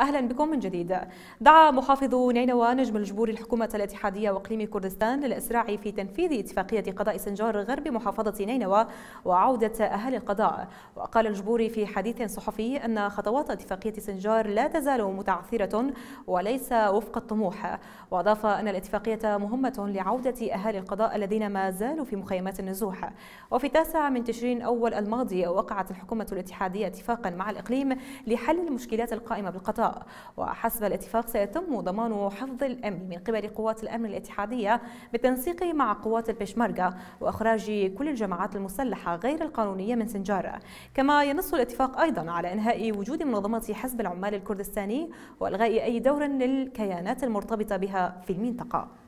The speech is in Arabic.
أهلا بكم من جديد دعا محافظ نينوى نجم الجبور الحكومة الاتحادية وإقليم كردستان للإسراع في تنفيذ اتفاقية قضاء سنجار غرب محافظة نينوى وعودة أهل القضاء وقال الجبوري في حديث صحفي أن خطوات اتفاقية سنجار لا تزال متعثرة وليس وفق الطموح وأضاف أن الاتفاقية مهمة لعودة أهل القضاء الذين ما زالوا في مخيمات النزوح وفي التاسع من تشرين أول الماضي وقعت الحكومة الاتحادية اتفاقا مع الإقليم لحل المشكلات القائمة بالقضاء وحسب الاتفاق سيتم ضمان حفظ الأمن من قبل قوات الأمن الاتحادية بالتنسيق مع قوات البشمركة وإخراج كل الجماعات المسلحة غير القانونية من سنجار كما ينص الاتفاق أيضا على إنهاء وجود منظمة حزب العمال الكردستاني وإلغاء أي دور للكيانات المرتبطة بها في المنطقة